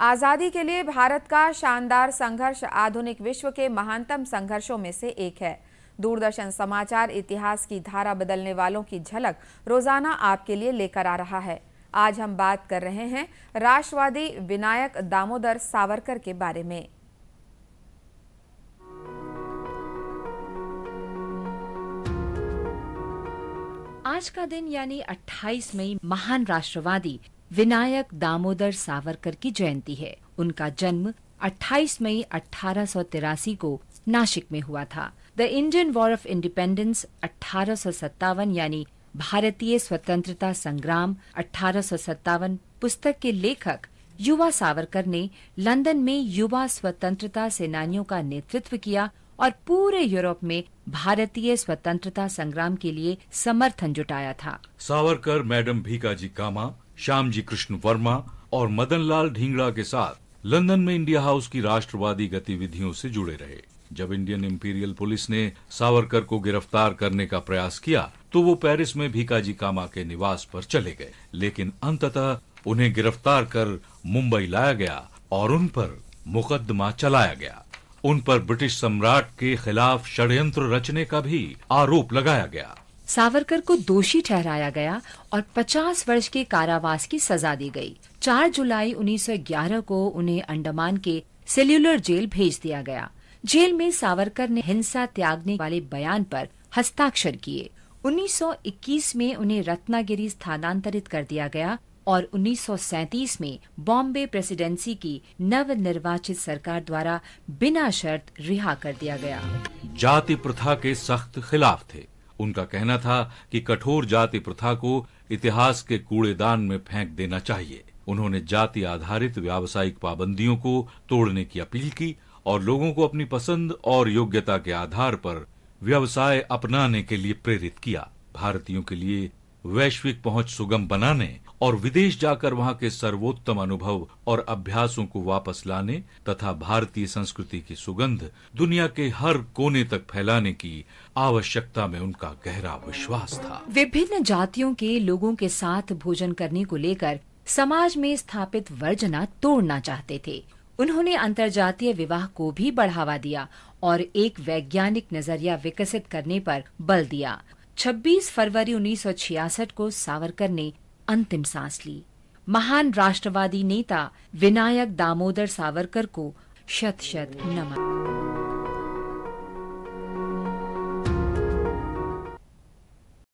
आज़ादी के लिए भारत का शानदार संघर्ष आधुनिक विश्व के महानतम संघर्षों में से एक है दूरदर्शन समाचार इतिहास की धारा बदलने वालों की झलक रोजाना आपके लिए लेकर आ रहा है आज हम बात कर रहे हैं राष्ट्रवादी विनायक दामोदर सावरकर के बारे में आज का दिन यानी 28 मई महान राष्ट्रवादी विनायक दामोदर सावरकर की जयंती है उनका जन्म 28 मई अठारह को नासिक में हुआ था the Indian war of independence अठारह यानी भारतीय स्वतंत्रता संग्राम अठारह पुस्तक के लेखक युवा सावरकर ने लंदन में युवा स्वतंत्रता सेनानियों का नेतृत्व किया और पूरे यूरोप में भारतीय स्वतंत्रता संग्राम के लिए समर्थन जुटाया था सावरकर मैडम भीकाजी कामा श्यामजी कृष्ण वर्मा और मदन लाल ढींगड़ा के साथ लंदन में इंडिया हाउस की राष्ट्रवादी गतिविधियों से जुड़े रहे जब इंडियन इम्पीरियल पुलिस ने सावरकर को गिरफ्तार करने का प्रयास किया तो वो पेरिस में भीकाजी कामा के निवास पर चले गए लेकिन अंततः उन्हें गिरफ्तार कर मुंबई लाया गया और उन पर मुकदमा चलाया गया उन पर ब्रिटिश सम्राट के खिलाफ षड्यंत्र रचने का भी आरोप लगाया गया सावरकर को दोषी ठहराया गया और 50 वर्ष के कारावास की सजा दी गई 4 जुलाई 1911 को उन्हें अंडमान के सेल्यूलर जेल भेज दिया गया जेल में सावरकर ने हिंसा त्यागने वाले बयान पर हस्ताक्षर किए 1921 में उन्हें रत्नागिरी स्थानांतरित कर दिया गया और 1937 में बॉम्बे प्रेसिडेंसी की नव निर्वाचित सरकार द्वारा बिना शर्त रिहा कर दिया गया जाति प्रथा के सख्त खिलाफ थे उनका कहना था कि कठोर जाति प्रथा को इतिहास के कूड़ेदान में फेंक देना चाहिए उन्होंने जाति आधारित व्यावसायिक पाबंदियों को तोड़ने की अपील की और लोगों को अपनी पसंद और योग्यता के आधार पर व्यवसाय अपनाने के लिए प्रेरित किया भारतीयों के लिए वैश्विक पहुंच सुगम बनाने और विदेश जाकर वहां के सर्वोत्तम अनुभव और अभ्यासों को वापस लाने तथा भारतीय संस्कृति की सुगंध दुनिया के हर कोने तक फैलाने की आवश्यकता में उनका गहरा विश्वास था विभिन्न जातियों के लोगों के साथ भोजन करने को लेकर समाज में स्थापित वर्जना तोड़ना चाहते थे उन्होंने अंतर्जातीय विवाह को भी बढ़ावा दिया और एक वैज्ञानिक नजरिया विकसित करने पर बल दिया 26 फरवरी उन्नीस को सावरकर ने अंतिम सांस ली महान राष्ट्रवादी नेता विनायक दामोदर सावरकर को शत शत नमन